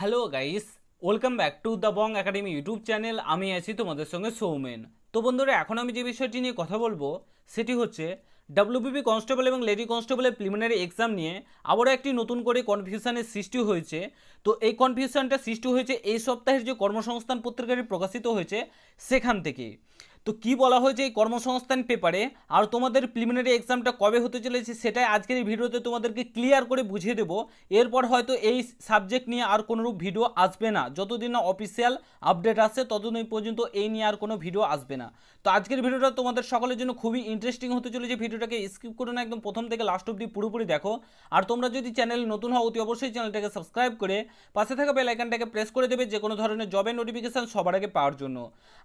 hello guys welcome back to the Bong Academy YouTube channel আমি আছি তোমাদের সঙ্গে সৌমেন তো বন্ধুরা এখন আমি যে বিষয়টি নিয়ে কথা বলবো সেটি হচ্ছে ডাব্লিউবিপি কনস্টেবল এবং লেডি কনস্টেবলের প্রিলিমিনারি এক্সাম নিয়ে আবারও একটি নতুন করে কনফিউশানের সৃষ্টি হয়েছে তো এই কনফিউশনটা সৃষ্টি হয়েছে এই সপ্তাহের যে কর্মসংস্থান পত্রিকাটি প্রকাশিত হয়েছে সেখান থেকে তো কি বলা হয়েছে এই কর্মসংস্থান পেপারে আর তোমাদের প্রিলিমিনারি এক্সামটা কবে হতে চলেছে সেটাই আজকের এই ভিডিওতে তোমাদেরকে ক্লিয়ার করে বুঝিয়ে দেবো এরপর হয়তো এই সাবজেক্ট নিয়ে আর কোনোরূপ ভিডিও আসবে না যতদিন না অফিসিয়াল আপডেট আসে ততদিন পর্যন্ত এই নিয়ে আর কোনো ভিডিও আসবে না তো আজকের ভিডিওটা তোমাদের সকলের জন্য খুবই ইন্টারেস্টিং হতে চলেছে ভিডিওটাকে স্কিপ করে না একদম প্রথম থেকে লাস্ট অব্দি পুরোপুরি দেখো আর তোমরা যদি চ্যানেল নতুন হও অতি অবশ্যই চ্যানেলটাকে সাবস্ক্রাইব করে পাশে থাকা বেল আইকনটাকে প্রেস করে দেবে যে কোনো ধরনের জবের নোটিফিকেশান সবার আগে পাওয়ার জন্য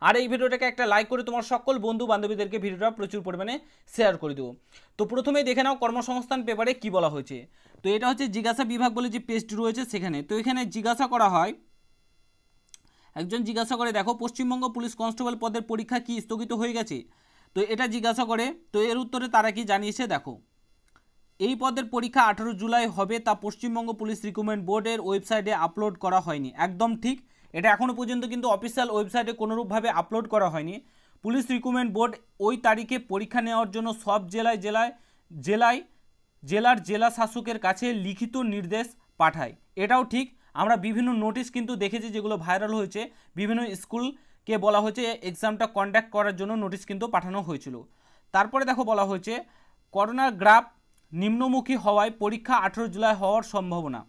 আর এই ভিডিওটাকে একটা লাইক করে তোমার সকল বন্ধু বান্ধবীদেরকে ভিডিওটা প্রচুর পরিমাণে শেয়ার করে দেবো তো প্রথমে দেখে নাও কর্মসংস্থান পেপারে কি বলা হয়েছে তো এটা হচ্ছে জিজ্ঞাসা বিভাগ বলে যে পেস্ট রয়েছে সেখানে তো এখানে জিজ্ঞাসা করা হয় একজন জিজ্ঞাসা করে দেখো পশ্চিমবঙ্গ পুলিশ কনস্টেবল পদের পরীক্ষা কি স্থগিত হয়ে গেছে তো এটা জিজ্ঞাসা করে তো এর উত্তরে তারা কি জানিয়েছে দেখো এই পদের পরীক্ষা আঠারো জুলাই হবে তা পশ্চিমবঙ্গ পুলিশ রিক্রুটমেন্ট বোর্ডের ওয়েবসাইটে আপলোড করা হয়নি একদম ঠিক এটা এখনও পর্যন্ত কিন্তু অফিসিয়াল ওয়েবসাইটে কোনোরূপভাবে আপলোড করা হয়নি পুলিশ রিক্রুটমেন্ট বোর্ড ওই তারিখে পরীক্ষা নেওয়ার জন্য সব জেলায় জেলায় জেলায় জেলার জেলা শাসকের কাছে লিখিত নির্দেশ পাঠায় এটাও ঠিক আমরা বিভিন্ন নোটিশ কিন্তু দেখেছি যেগুলো ভাইরাল হয়েছে বিভিন্ন স্কুলকে বলা হয়েছে এক্সামটা কন্ডাক্ট করার জন্য নোটিশ কিন্তু পাঠানো হয়েছিল তারপরে দেখো বলা হয়েছে করোনার গ্রাফ নিম্নমুখী হওয়ায় পরীক্ষা আঠেরো জুলাই হওয়ার সম্ভাবনা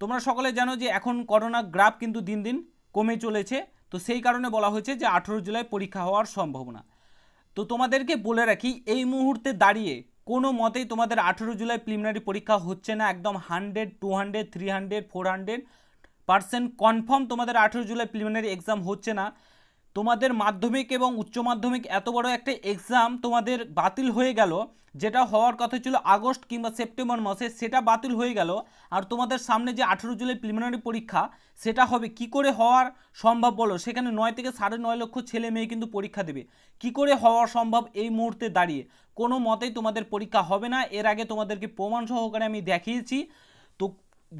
তোমরা সকলে জানো যে এখন করোনা গ্রাফ কিন্তু দিন দিন কমে চলেছে তো সেই কারণে বলা হয়েছে যে আঠেরো জুলাই পরীক্ষা হওয়ার সম্ভাবনা তো তোমাদেরকে বলে রাখি এই মুহূর্তে দাঁড়িয়ে কোনো মতেই তোমাদের আঠেরো জুলাই প্রিলিমিনারি পরীক্ষা হচ্ছে না একদম hundred two hundred three hundred four hundred percent confirm তোমাদের আঠেরো জুলাই প্রিলিমিনারি এক্সাম হচ্ছে না তোমাদের মাধ্যমিক এবং উচ্চ মাধ্যমিক এত বড় একটা এক্সাম তোমাদের বাতিল হয়ে গেল যেটা হওয়ার কথা ছিল আগস্ট কিংবা সেপ্টেম্বর মাসে সেটা বাতিল হয়ে গেল আর তোমাদের সামনে যে আঠেরো জুলাই প্রিলিমিনারি পরীক্ষা সেটা হবে কি করে হওয়ার সম্ভব বলো সেখানে নয় থেকে সাড়ে নয় লক্ষ ছেলে মেয়ে কিন্তু পরীক্ষা দেবে কি করে হওয়া সম্ভব এই মুহূর্তে দাঁড়িয়ে কোনো মতেই তোমাদের পরীক্ষা হবে না এর আগে তোমাদেরকে প্রমাণ সহকারে আমি দেখিয়েছি তো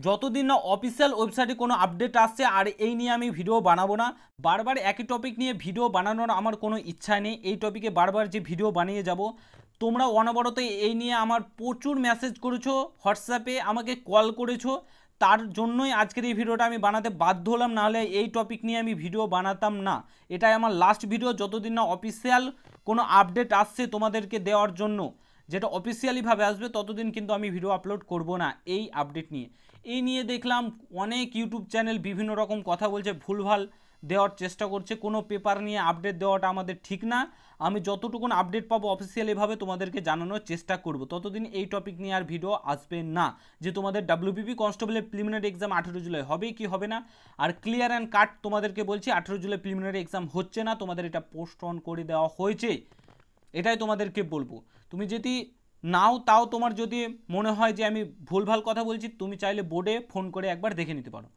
যতদিন না অফিসিয়াল ওয়েবসাইটে কোনো আপডেট আসছে আর এই নিয়ে আমি ভিডিও বানাবো না বারবার একই টপিক নিয়ে ভিডিও বানানোর আমার কোনো ইচ্ছা নেই এই টপিকে বারবার যে ভিডিও বানিয়ে যাব তোমরা অনবরত এই নিয়ে আমার প্রচুর মেসেজ করেছো হোয়াটসঅ্যাপে আমাকে কল করেছো তার জন্যই আজকের এই ভিডিওটা আমি বানাতে বাধ্য হলাম নাহলে এই টপিক নিয়ে আমি ভিডিও বানাতাম না এটাই আমার লাস্ট ভিডিও যতদিন না অফিসিয়াল কোনো আপডেট আসছে তোমাদেরকে দেওয়ার জন্য যেটা অফিসিয়ালিভাবে আসবে ততদিন কিন্তু আমি ভিডিও আপলোড করব না এই আপডেট নিয়ে এই নিয়ে দেখলাম অনেক ইউটিউব চ্যানেল বিভিন্ন রকম কথা বলছে ভুলভাল দেওয়ার চেষ্টা করছে কোনো পেপার নিয়ে আপডেট দেওয়াটা আমাদের ঠিক না আমি যতটুকুন আপডেট পাবো অফিসিয়ালিভাবে তোমাদেরকে জানানোর চেষ্টা করব ততদিন এই টপিক নিয়ে আর ভিডিও আসবে না যে তোমাদের ডাব্লিউপিপি কনস্টেবলের প্রিলিমিনারি এক্সাম আঠেরো জুলাই হবে কি হবে না আর ক্লিয়ার অ্যান্ড কাট তোমাদেরকে বলছি আঠেরো জুলাই প্রিলিমিনারি এক্সাম হচ্ছে না তোমাদের এটা অন করে দেওয়া হয়েছে এটাই তোমাদেরকে বলবো তুমি যদি নাও তাও তোমার যদি মনে হয় যে আমি ভুলভাল কথা বলছি তুমি চাইলে বোর্ডে ফোন করে একবার দেখে নিতে পারো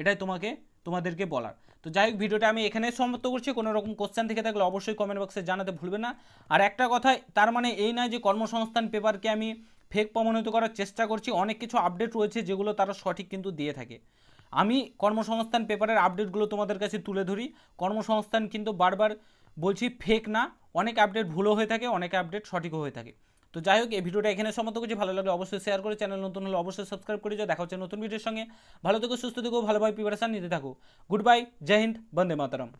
এটাই তোমাকে তোমাদেরকে বলার তো যাই হোক ভিডিওটা আমি এখানে সমাপ্ত করছি কোনো রকম কোশ্চেন থেকে থাকলে অবশ্যই কমেন্ট বক্সে জানাতে ভুলবে না আর একটা কথা তার মানে এই নয় যে কর্মসংস্থান পেপারকে আমি ফেক প্রমাণিত করার চেষ্টা করছি অনেক কিছু আপডেট রয়েছে যেগুলো তারা সঠিক কিন্তু দিয়ে থাকে আমি কর্মসংস্থান পেপারের আপডেটগুলো তোমাদের কাছে তুলে ধরি কর্মসংস্থান কিন্তু বারবার বলছি ফেক না অনেক আপডেট ভুলও হয়ে থাকে অনেক আপডেট সঠিকও হয়ে থাকে তো যাই হোক এই ভিডিওটা এখানে সমাপ্ত করছি ভালো লাগলে অবশ্যই শেয়ার করে চ্যানেল নতুন হলে অবশ্যই সাবস্ক্রাইব করে যাও দেখা হচ্ছে নতুন ভিডিওর সঙ্গে ভালো থেকো সুস্থ থেকো ভালোভাবে প্রিপারেশান নিতে থাকো গুড বাই জয় হিন্দ বন্দে মাতারাম